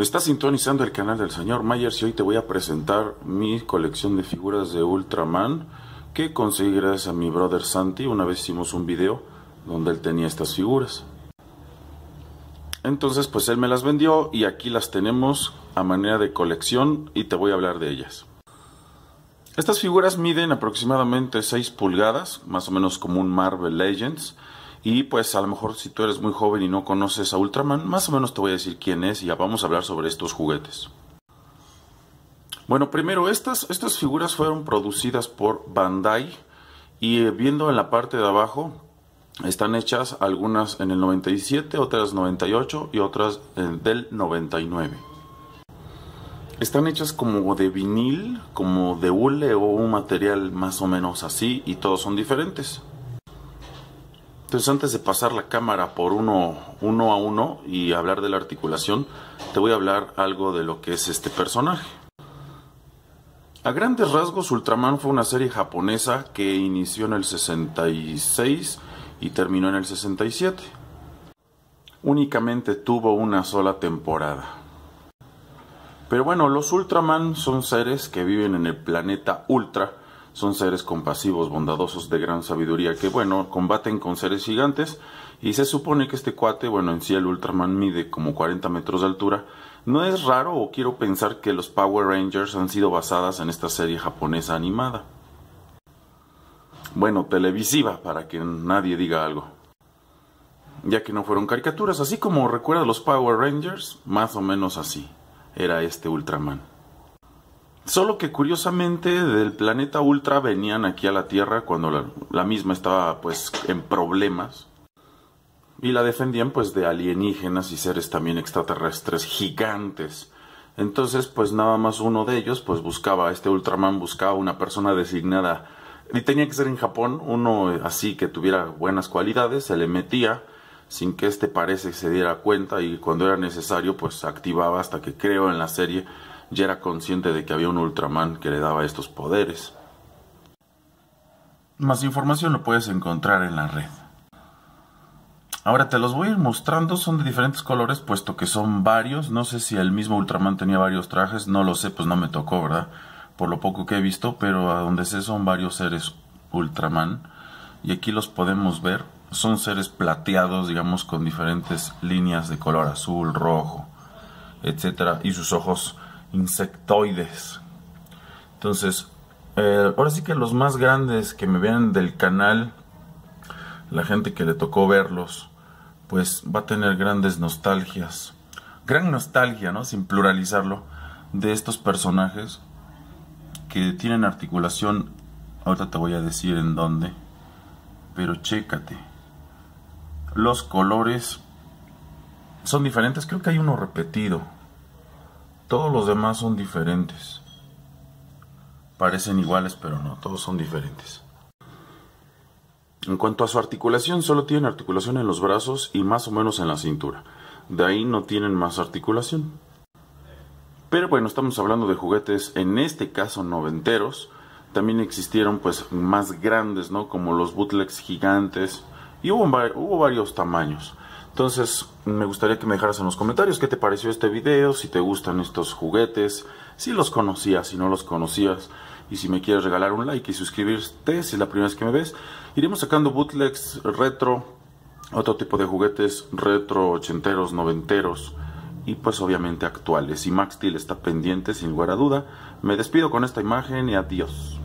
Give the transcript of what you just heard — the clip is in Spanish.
Está sintonizando el canal del señor Myers y hoy te voy a presentar mi colección de figuras de Ultraman que conseguí gracias a mi brother Santi. Una vez hicimos un video donde él tenía estas figuras. Entonces pues él me las vendió y aquí las tenemos a manera de colección y te voy a hablar de ellas. Estas figuras miden aproximadamente 6 pulgadas, más o menos como un Marvel Legends. Y pues a lo mejor si tú eres muy joven y no conoces a Ultraman, más o menos te voy a decir quién es y ya vamos a hablar sobre estos juguetes. Bueno, primero, estas, estas figuras fueron producidas por Bandai y eh, viendo en la parte de abajo están hechas algunas en el 97, otras 98 y otras del 99. Están hechas como de vinil, como de hule o un material más o menos así y todos son diferentes. Entonces antes de pasar la cámara por uno, a uno y hablar de la articulación, te voy a hablar algo de lo que es este personaje. A grandes rasgos, Ultraman fue una serie japonesa que inició en el 66 y terminó en el 67. Únicamente tuvo una sola temporada. Pero bueno, los Ultraman son seres que viven en el planeta Ultra, son seres compasivos, bondadosos, de gran sabiduría, que bueno, combaten con seres gigantes y se supone que este cuate, bueno, en sí el Ultraman mide como 40 metros de altura. No es raro o quiero pensar que los Power Rangers han sido basadas en esta serie japonesa animada. Bueno, televisiva, para que nadie diga algo. Ya que no fueron caricaturas, así como recuerda los Power Rangers, más o menos así era este Ultraman. Solo que curiosamente del planeta Ultra venían aquí a la Tierra cuando la, misma estaba pues en problemas. Y la defendían pues de alienígenas y seres también extraterrestres gigantes. Entonces pues nada más uno de ellos pues buscaba, este Ultraman buscaba una persona designada y tenía que ser en Japón, uno eh, así que tuviera buenas cualidades, se le metía sin que este parece se diera cuenta y cuando era necesario pues activaba hasta que creo en la serie ya era consciente de que había un Ultraman que le daba estos poderes. Más información lo puedes encontrar en la red. Ahora te los voy a ir mostrando, son de diferentes colores puesto que son varios, no sé si el mismo Ultraman tenía varios trajes, no lo sé, pues no me tocó, ¿verdad? Por lo poco que he visto, pero a donde sé son varios seres Ultraman y aquí los podemos ver, son seres plateados, digamos, con diferentes líneas de color azul, rojo, etcétera, y sus ojos insectoides. Entonces, eh, ahora sí que los más grandes que me vienen del canal, la gente que le tocó verlos, pues va a tener grandes nostalgias. Gran nostalgia, ¿no? Sin pluralizarlo, de estos personajes que tienen articulación. Ahorita te voy a decir en dónde. Pero chécate. Los colores son diferentes. Creo que hay uno repetido. Todos los demás son diferentes. Parecen iguales, pero no, todos son diferentes. En cuanto a su articulación, solo tienen articulación en los brazos y más o menos en la cintura. De ahí no tienen más articulación. Pero bueno, estamos hablando de juguetes, en este caso noventeros. También existieron pues más grandes, ¿no? Como los bootlegs gigantes. Y hubo, hubo varios tamaños. Entonces me gustaría que me dejaras en los comentarios qué te pareció este video, si te gustan estos juguetes, si los conocías, si no los conocías. Y si me quieres regalar un like y suscribirte, si es la primera vez que me ves, iremos sacando bootlegs retro, otro tipo de juguetes retro, ochenteros, noventeros y pues obviamente actuales. Y Max Steel está pendiente sin lugar a duda. Me despido con esta imagen y adiós.